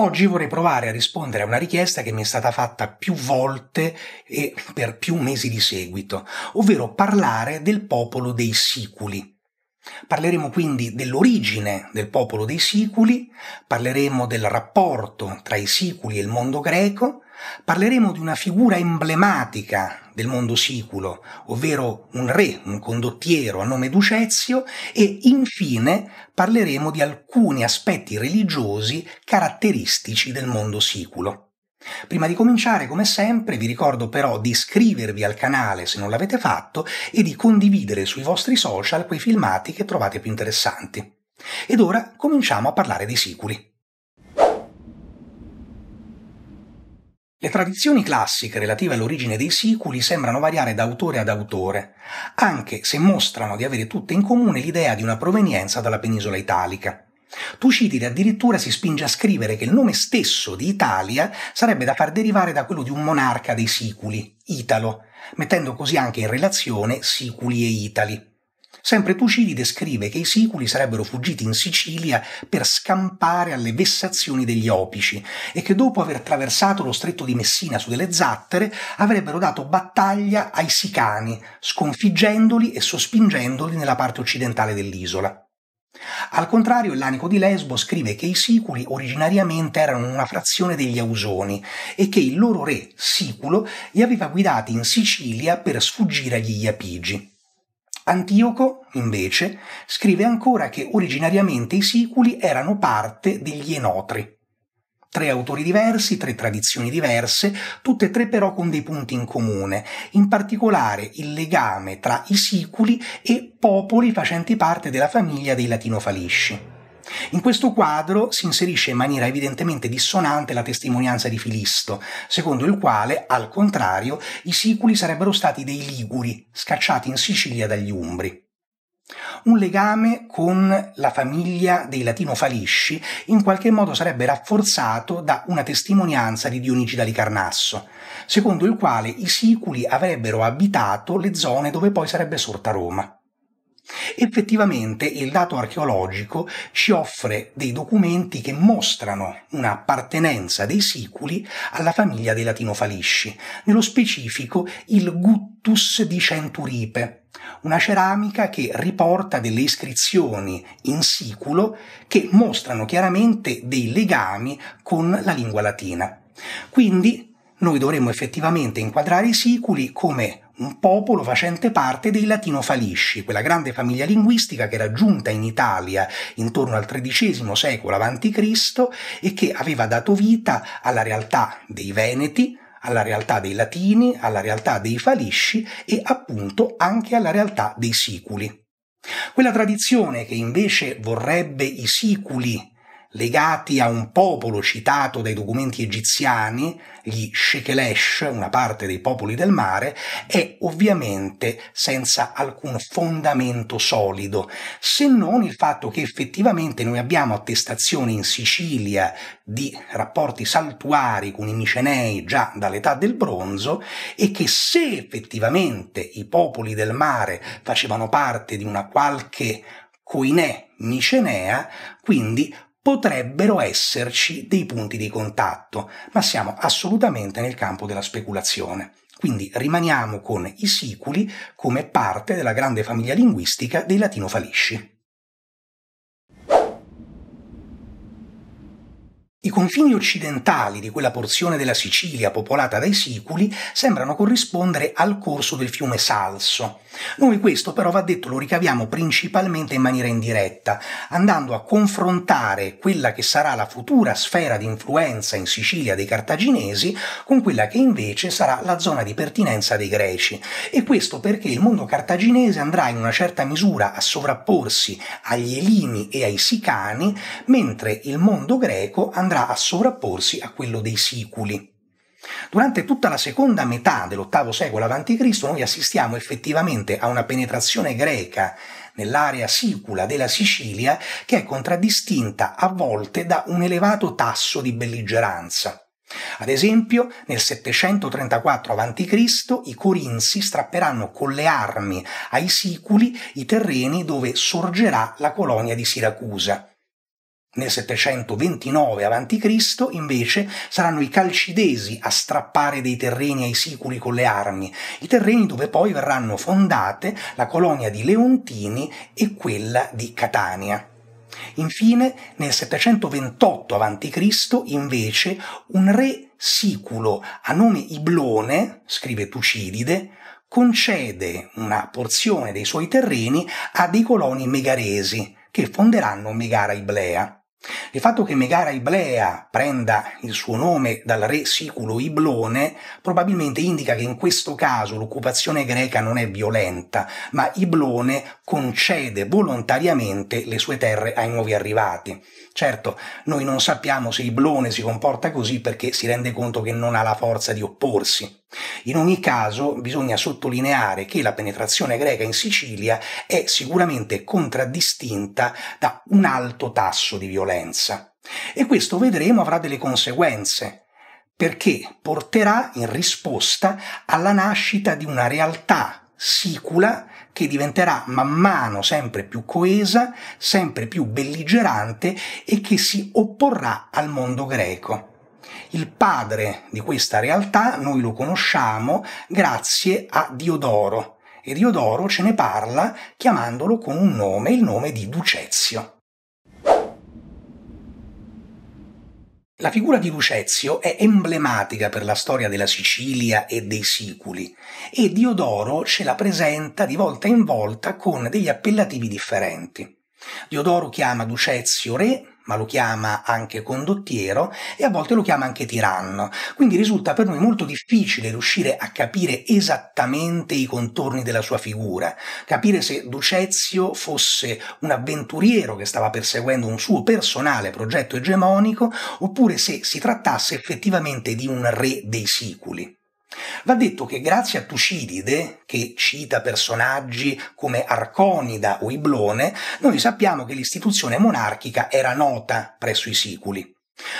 Oggi vorrei provare a rispondere a una richiesta che mi è stata fatta più volte e per più mesi di seguito, ovvero parlare del popolo dei siculi. Parleremo quindi dell'origine del popolo dei siculi, parleremo del rapporto tra i siculi e il mondo greco parleremo di una figura emblematica del mondo siculo, ovvero un re, un condottiero a nome Ducezio, e infine parleremo di alcuni aspetti religiosi caratteristici del mondo siculo. Prima di cominciare, come sempre, vi ricordo però di iscrivervi al canale se non l'avete fatto e di condividere sui vostri social quei filmati che trovate più interessanti. Ed ora cominciamo a parlare dei siculi. Le tradizioni classiche relative all'origine dei siculi sembrano variare da autore ad autore, anche se mostrano di avere tutte in comune l'idea di una provenienza dalla penisola italica. Tucidide addirittura si spinge a scrivere che il nome stesso di Italia sarebbe da far derivare da quello di un monarca dei siculi, Italo, mettendo così anche in relazione siculi e itali. Sempre Tucidide scrive che i siculi sarebbero fuggiti in Sicilia per scampare alle vessazioni degli opici e che dopo aver attraversato lo stretto di Messina su delle zattere avrebbero dato battaglia ai sicani, sconfiggendoli e sospingendoli nella parte occidentale dell'isola. Al contrario, l'anico di Lesbo scrive che i siculi originariamente erano una frazione degli ausoni e che il loro re, Siculo, li aveva guidati in Sicilia per sfuggire agli Iapigi. Antioco, invece, scrive ancora che originariamente i siculi erano parte degli enotri. Tre autori diversi, tre tradizioni diverse, tutte e tre però con dei punti in comune, in particolare il legame tra i siculi e popoli facenti parte della famiglia dei latinofalisci. In questo quadro si inserisce in maniera evidentemente dissonante la testimonianza di Filisto, secondo il quale, al contrario, i siculi sarebbero stati dei liguri, scacciati in Sicilia dagli Umbri. Un legame con la famiglia dei Latino-Falisci in qualche modo sarebbe rafforzato da una testimonianza di Dionigi d'Alicarnasso, secondo il quale i siculi avrebbero abitato le zone dove poi sarebbe sorta Roma. Effettivamente il dato archeologico ci offre dei documenti che mostrano un'appartenenza dei siculi alla famiglia dei latinofalisci, nello specifico il Guttus di Centuripe, una ceramica che riporta delle iscrizioni in siculo che mostrano chiaramente dei legami con la lingua latina. Quindi noi dovremmo effettivamente inquadrare i siculi come un popolo facente parte dei latinofalisci, quella grande famiglia linguistica che era giunta in Italia intorno al XIII secolo a.C. e che aveva dato vita alla realtà dei Veneti, alla realtà dei Latini, alla realtà dei Falisci e appunto anche alla realtà dei Siculi. Quella tradizione che invece vorrebbe i Siculi legati a un popolo citato dai documenti egiziani, gli Shekelesh, una parte dei popoli del mare, è ovviamente senza alcun fondamento solido, se non il fatto che effettivamente noi abbiamo attestazioni in Sicilia di rapporti saltuari con i Micenei già dall'età del bronzo e che se effettivamente i popoli del mare facevano parte di una qualche coinè micenea, quindi potrebbero esserci dei punti di contatto, ma siamo assolutamente nel campo della speculazione. Quindi rimaniamo con i siculi come parte della grande famiglia linguistica dei latino-falisci. I confini occidentali di quella porzione della Sicilia popolata dai siculi sembrano corrispondere al corso del fiume Salso. Noi questo però va detto lo ricaviamo principalmente in maniera indiretta, andando a confrontare quella che sarà la futura sfera di influenza in Sicilia dei cartaginesi con quella che invece sarà la zona di pertinenza dei greci. E questo perché il mondo cartaginese andrà in una certa misura a sovrapporsi agli Elimi e ai Sicani, mentre il mondo greco andrà andrà a sovrapporsi a quello dei siculi. Durante tutta la seconda metà dell'VIII secolo a.C. noi assistiamo effettivamente a una penetrazione greca nell'area sicula della Sicilia che è contraddistinta a volte da un elevato tasso di belligeranza. Ad esempio, nel 734 a.C. i Corinzi strapperanno con le armi ai siculi i terreni dove sorgerà la colonia di Siracusa, nel 729 a.C., invece, saranno i calcidesi a strappare dei terreni ai siculi con le armi, i terreni dove poi verranno fondate la colonia di Leontini e quella di Catania. Infine, nel 728 a.C., invece, un re siculo a nome Iblone, scrive Tucidide, concede una porzione dei suoi terreni a dei coloni megaresi, che fonderanno Megara Iblea. Il fatto che Megara Iblea prenda il suo nome dal re Siculo Iblone probabilmente indica che in questo caso l'occupazione greca non è violenta, ma Iblone concede volontariamente le sue terre ai nuovi arrivati. Certo, noi non sappiamo se Iblone si comporta così perché si rende conto che non ha la forza di opporsi, in ogni caso bisogna sottolineare che la penetrazione greca in Sicilia è sicuramente contraddistinta da un alto tasso di violenza e questo vedremo avrà delle conseguenze perché porterà in risposta alla nascita di una realtà sicula che diventerà man mano sempre più coesa, sempre più belligerante e che si opporrà al mondo greco. Il padre di questa realtà noi lo conosciamo grazie a Diodoro e Diodoro ce ne parla chiamandolo con un nome, il nome di Ducezio. La figura di Lucezio è emblematica per la storia della Sicilia e dei siculi e Diodoro ce la presenta di volta in volta con degli appellativi differenti. Diodoro chiama Lucezio re, ma lo chiama anche condottiero e a volte lo chiama anche tiranno. Quindi risulta per noi molto difficile riuscire a capire esattamente i contorni della sua figura, capire se Ducezio fosse un avventuriero che stava perseguendo un suo personale progetto egemonico oppure se si trattasse effettivamente di un re dei siculi. Va detto che grazie a Tucidide, che cita personaggi come Arconida o Iblone, noi sappiamo che l'istituzione monarchica era nota presso i siculi.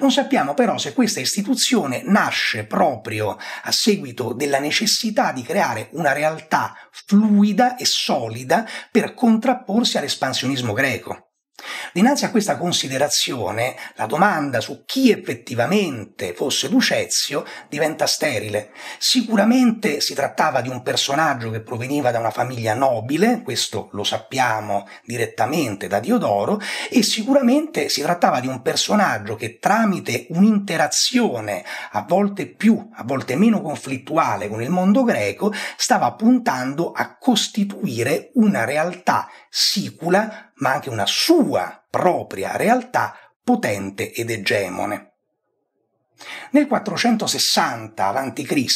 Non sappiamo però se questa istituzione nasce proprio a seguito della necessità di creare una realtà fluida e solida per contrapporsi all'espansionismo greco. Dinanzi a questa considerazione, la domanda su chi effettivamente fosse Lucezio diventa sterile. Sicuramente si trattava di un personaggio che proveniva da una famiglia nobile, questo lo sappiamo direttamente da Diodoro, e sicuramente si trattava di un personaggio che tramite un'interazione a volte più, a volte meno conflittuale con il mondo greco, stava puntando a costituire una realtà sicula ma anche una sua propria realtà potente ed egemone. Nel 460 a.C.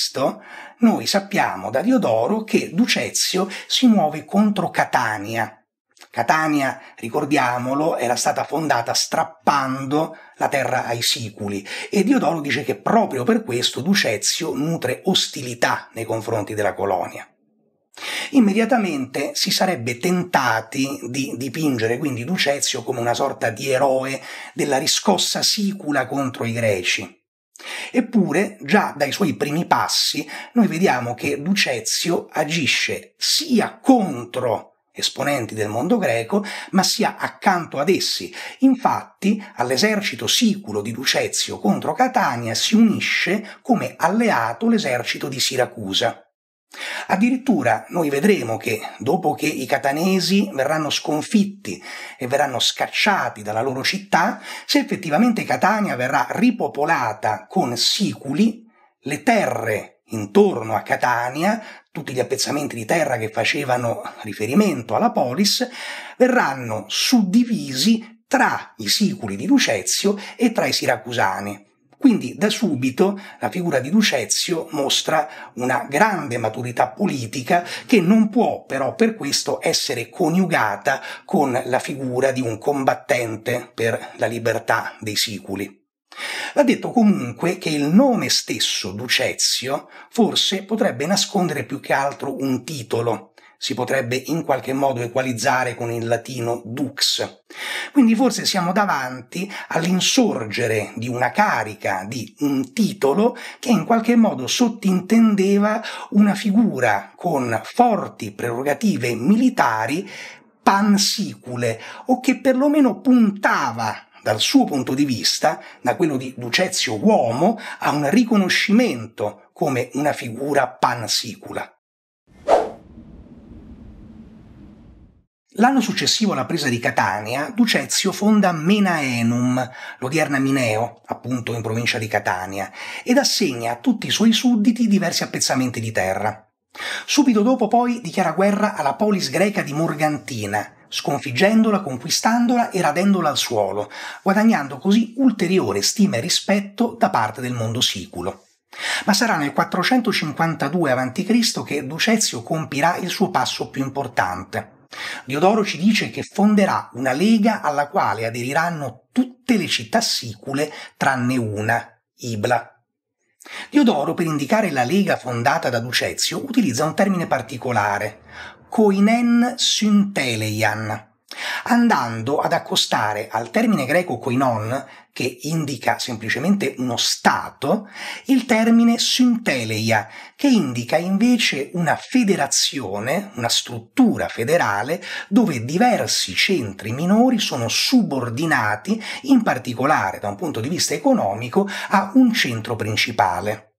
noi sappiamo da Diodoro che Ducezio si muove contro Catania. Catania, ricordiamolo, era stata fondata strappando la terra ai siculi e Diodoro dice che proprio per questo Ducezio nutre ostilità nei confronti della colonia. Immediatamente si sarebbe tentati di dipingere quindi Ducezio come una sorta di eroe della riscossa sicula contro i greci. Eppure, già dai suoi primi passi, noi vediamo che Ducezio agisce sia contro esponenti del mondo greco, ma sia accanto ad essi. Infatti, all'esercito siculo di Ducezio contro Catania si unisce come alleato l'esercito di Siracusa. Addirittura noi vedremo che dopo che i catanesi verranno sconfitti e verranno scacciati dalla loro città, se effettivamente Catania verrà ripopolata con siculi, le terre intorno a Catania, tutti gli appezzamenti di terra che facevano riferimento alla polis, verranno suddivisi tra i siculi di Lucezio e tra i siracusani. Quindi da subito la figura di Ducezio mostra una grande maturità politica che non può però per questo essere coniugata con la figura di un combattente per la libertà dei siculi. Va detto comunque che il nome stesso Ducezio forse potrebbe nascondere più che altro un titolo, si potrebbe in qualche modo equalizzare con il latino dux. Quindi forse siamo davanti all'insorgere di una carica, di un titolo che in qualche modo sottintendeva una figura con forti prerogative militari pansicule o che perlomeno puntava dal suo punto di vista, da quello di Ducezio Uomo, a un riconoscimento come una figura pansicula. L'anno successivo alla presa di Catania, Ducezio fonda Menaenum, l'odierna Mineo, appunto in provincia di Catania, ed assegna a tutti i suoi sudditi diversi appezzamenti di terra. Subito dopo poi dichiara guerra alla polis greca di Morgantina, sconfiggendola, conquistandola e radendola al suolo, guadagnando così ulteriore stima e rispetto da parte del mondo siculo. Ma sarà nel 452 a.C. che Ducezio compirà il suo passo più importante. Diodoro ci dice che fonderà una lega alla quale aderiranno tutte le città sicule tranne una, Ibla. Diodoro, per indicare la lega fondata da Ducezio, utilizza un termine particolare, coinen synteleian, andando ad accostare al termine greco koinon, che indica semplicemente uno stato, il termine synteleia, che indica invece una federazione, una struttura federale, dove diversi centri minori sono subordinati, in particolare da un punto di vista economico, a un centro principale.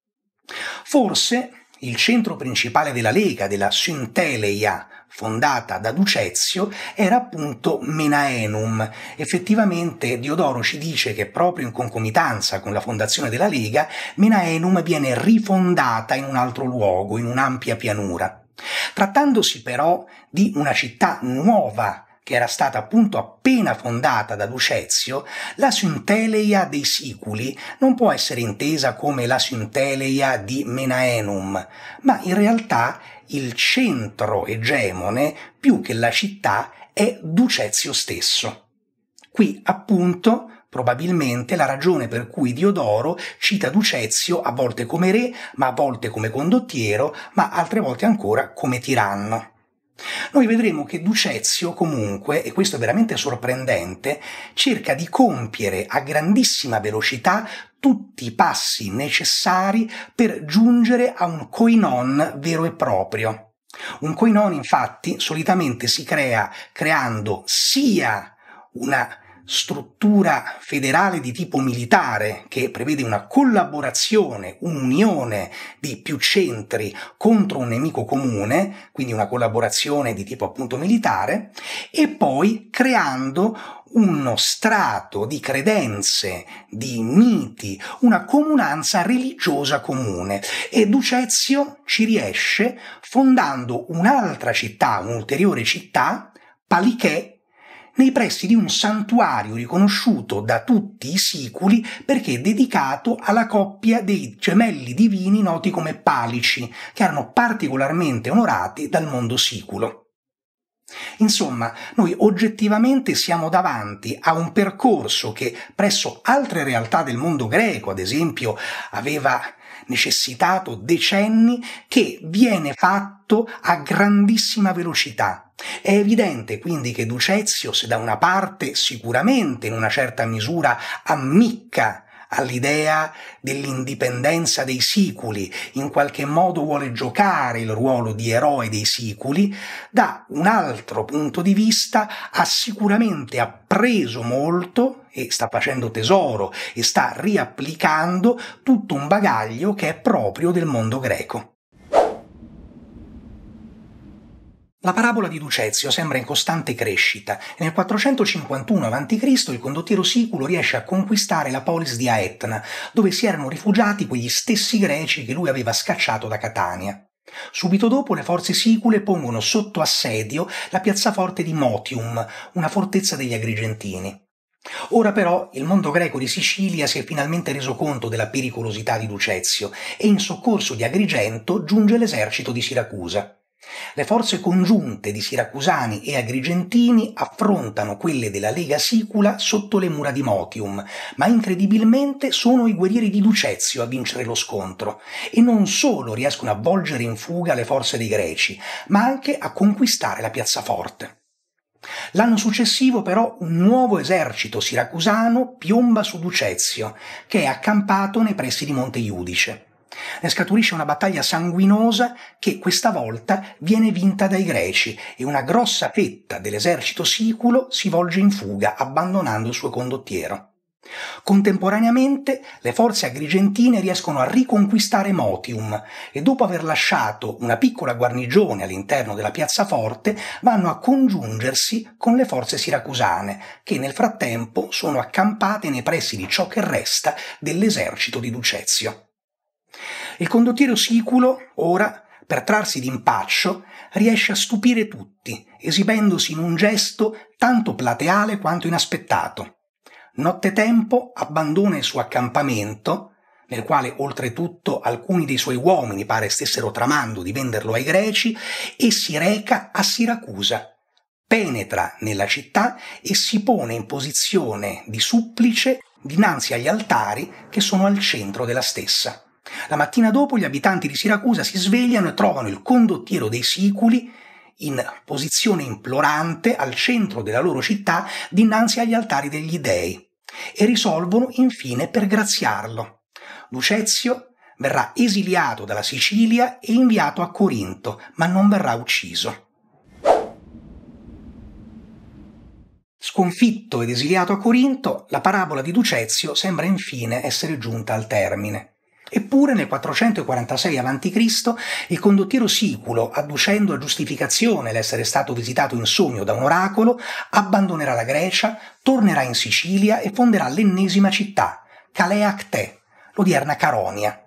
Forse il centro principale della Lega, della Synteleia, fondata da Ducezio era appunto Menaenum. Effettivamente Diodoro ci dice che proprio in concomitanza con la fondazione della Lega, Menaenum viene rifondata in un altro luogo, in un'ampia pianura. Trattandosi però di una città nuova che era stata appunto appena fondata da Lucezio, la Sinteleia dei Siculi non può essere intesa come la Sinteleia di Menaenum, ma in realtà il centro egemone, più che la città, è Ducezio stesso. Qui appunto probabilmente la ragione per cui Diodoro cita Ducezio a volte come re, ma a volte come condottiero, ma altre volte ancora come tiranno. Noi vedremo che Ducezio comunque, e questo è veramente sorprendente, cerca di compiere a grandissima velocità tutti i passi necessari per giungere a un coinon vero e proprio. Un coinon infatti solitamente si crea creando sia una struttura federale di tipo militare che prevede una collaborazione, un'unione di più centri contro un nemico comune, quindi una collaborazione di tipo appunto militare, e poi creando uno strato di credenze, di miti, una comunanza religiosa comune e Ducezio ci riesce fondando un'altra città, un'ulteriore città, Palichè nei pressi di un santuario riconosciuto da tutti i siculi perché dedicato alla coppia dei gemelli divini noti come palici, che erano particolarmente onorati dal mondo siculo. Insomma, noi oggettivamente siamo davanti a un percorso che presso altre realtà del mondo greco, ad esempio, aveva necessitato decenni, che viene fatto a grandissima velocità. È evidente quindi che Ducezio, se da una parte sicuramente in una certa misura ammicca all'idea dell'indipendenza dei siculi, in qualche modo vuole giocare il ruolo di eroe dei siculi, da un altro punto di vista ha sicuramente appreso molto e sta facendo tesoro e sta riapplicando tutto un bagaglio che è proprio del mondo greco. La parabola di Ducezio sembra in costante crescita e nel 451 a.C. il condottiero Siculo riesce a conquistare la polis di Aetna, dove si erano rifugiati quegli stessi greci che lui aveva scacciato da Catania. Subito dopo le forze sicule pongono sotto assedio la piazzaforte di Motium, una fortezza degli agrigentini. Ora però il mondo greco di Sicilia si è finalmente reso conto della pericolosità di Ducezio e in soccorso di Agrigento giunge l'esercito di Siracusa. Le forze congiunte di siracusani e agrigentini affrontano quelle della Lega Sicula sotto le mura di Motium, ma incredibilmente sono i guerrieri di Ducezio a vincere lo scontro e non solo riescono a volgere in fuga le forze dei greci, ma anche a conquistare la piazza forte. L'anno successivo però un nuovo esercito siracusano piomba su Ducezio, che è accampato nei pressi di Monte Iudice. Ne scaturisce una battaglia sanguinosa che questa volta viene vinta dai greci e una grossa fetta dell'esercito siculo si volge in fuga abbandonando il suo condottiero. Contemporaneamente le forze agrigentine riescono a riconquistare Motium e dopo aver lasciato una piccola guarnigione all'interno della piazza forte vanno a congiungersi con le forze siracusane che nel frattempo sono accampate nei pressi di ciò che resta dell'esercito di Ducezio. Il condottiero Siculo, ora, per trarsi d'impaccio, riesce a stupire tutti, esibendosi in un gesto tanto plateale quanto inaspettato. Nottetempo abbandona il suo accampamento, nel quale oltretutto alcuni dei suoi uomini pare stessero tramando di venderlo ai greci, e si reca a Siracusa. Penetra nella città e si pone in posizione di supplice dinanzi agli altari che sono al centro della stessa. La mattina dopo gli abitanti di Siracusa si svegliano e trovano il condottiero dei siculi in posizione implorante al centro della loro città dinanzi agli altari degli dei e risolvono infine per graziarlo. Lucezio verrà esiliato dalla Sicilia e inviato a Corinto, ma non verrà ucciso. Sconfitto ed esiliato a Corinto, la parabola di Lucezio sembra infine essere giunta al termine. Eppure nel 446 a.C. il condottiero Siculo, adducendo a giustificazione l'essere stato visitato in sogno da un oracolo, abbandonerà la Grecia, tornerà in Sicilia e fonderà l'ennesima città, Calea Cte, l'odierna Caronia,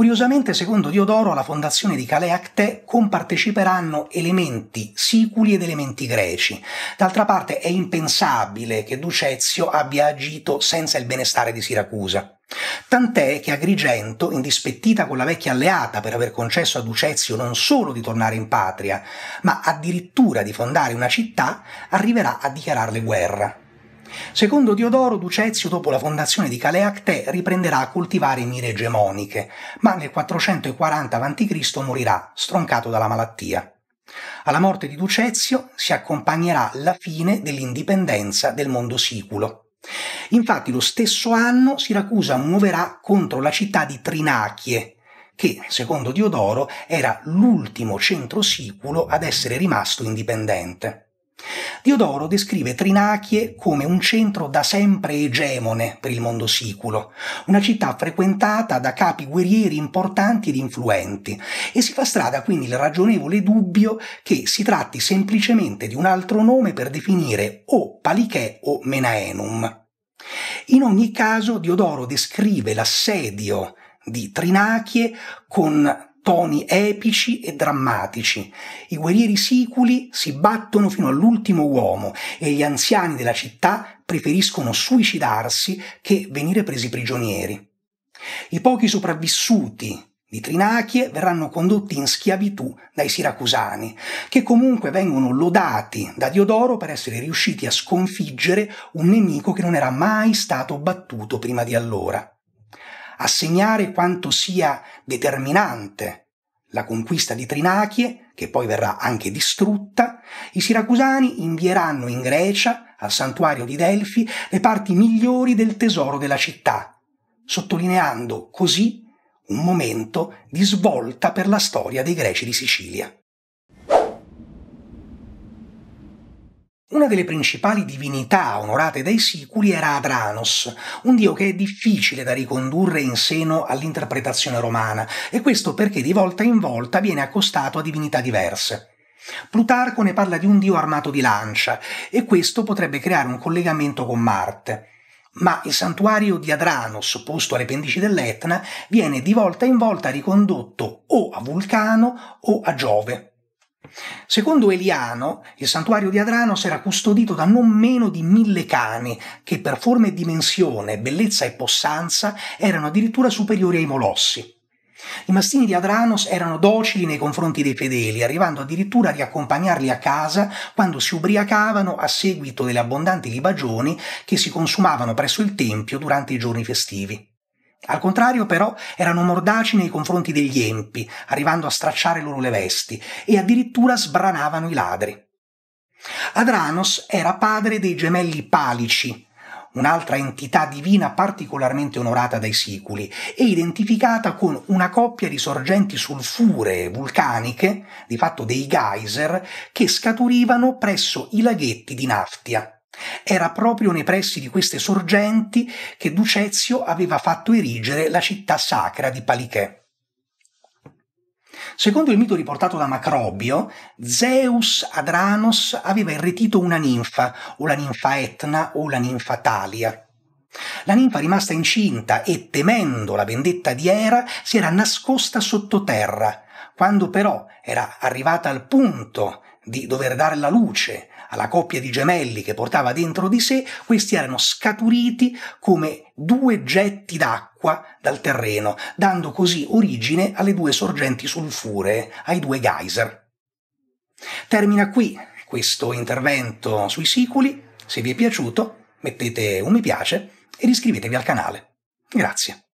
Curiosamente, secondo Diodoro, alla fondazione di Calais comparteciperanno elementi siculi ed elementi greci. D'altra parte è impensabile che Ducezio abbia agito senza il benestare di Siracusa. Tant'è che Agrigento, indispettita con la vecchia alleata per aver concesso a Ducezio non solo di tornare in patria, ma addirittura di fondare una città, arriverà a dichiararle guerra. Secondo Diodoro, Ducezio, dopo la fondazione di Caleacte, riprenderà a coltivare mire egemoniche, ma nel 440 a.C. morirà, stroncato dalla malattia. Alla morte di Ducezio si accompagnerà la fine dell'indipendenza del mondo siculo. Infatti lo stesso anno Siracusa muoverà contro la città di Trinachie, che, secondo Diodoro, era l'ultimo centro siculo ad essere rimasto indipendente. Diodoro descrive Trinachie come un centro da sempre egemone per il mondo siculo, una città frequentata da capi guerrieri importanti ed influenti, e si fa strada quindi il ragionevole dubbio che si tratti semplicemente di un altro nome per definire o Palichè o Menaenum. In ogni caso, Diodoro descrive l'assedio di Trinachie con toni epici e drammatici. I guerrieri siculi si battono fino all'ultimo uomo e gli anziani della città preferiscono suicidarsi che venire presi prigionieri. I pochi sopravvissuti di Trinachie verranno condotti in schiavitù dai siracusani, che comunque vengono lodati da Diodoro per essere riusciti a sconfiggere un nemico che non era mai stato battuto prima di allora a segnare quanto sia determinante la conquista di Trinachie, che poi verrà anche distrutta, i siracusani invieranno in Grecia, al santuario di Delfi, le parti migliori del tesoro della città, sottolineando così un momento di svolta per la storia dei greci di Sicilia. Una delle principali divinità onorate dai siculi era Adranos, un dio che è difficile da ricondurre in seno all'interpretazione romana, e questo perché di volta in volta viene accostato a divinità diverse. Plutarco ne parla di un dio armato di lancia, e questo potrebbe creare un collegamento con Marte. Ma il santuario di Adranos, posto alle pendici dell'Etna, viene di volta in volta ricondotto o a Vulcano o a Giove, Secondo Eliano, il santuario di Adranos era custodito da non meno di mille cani, che per forma e dimensione, bellezza e possanza erano addirittura superiori ai molossi. I mastini di Adranos erano docili nei confronti dei fedeli, arrivando addirittura a riaccompagnarli a casa quando si ubriacavano a seguito delle abbondanti libagioni che si consumavano presso il tempio durante i giorni festivi. Al contrario, però, erano mordaci nei confronti degli empi, arrivando a stracciare loro le vesti, e addirittura sbranavano i ladri. Adranos era padre dei gemelli Palici, un'altra entità divina particolarmente onorata dai siculi e identificata con una coppia di sorgenti sulfuree vulcaniche, di fatto dei geyser, che scaturivano presso i laghetti di Naftia. Era proprio nei pressi di queste sorgenti che Ducezio aveva fatto erigere la città sacra di Palichè. Secondo il mito riportato da Macrobio, Zeus Adranos aveva irretito una ninfa, o la ninfa Etna o la ninfa Talia. La ninfa rimasta incinta e temendo la vendetta di Era si era nascosta sottoterra. Quando però era arrivata al punto di dover dare la luce alla coppia di gemelli che portava dentro di sé, questi erano scaturiti come due getti d'acqua dal terreno, dando così origine alle due sorgenti sulfure, ai due geyser. Termina qui questo intervento sui siculi, se vi è piaciuto mettete un mi piace ed iscrivetevi al canale. Grazie.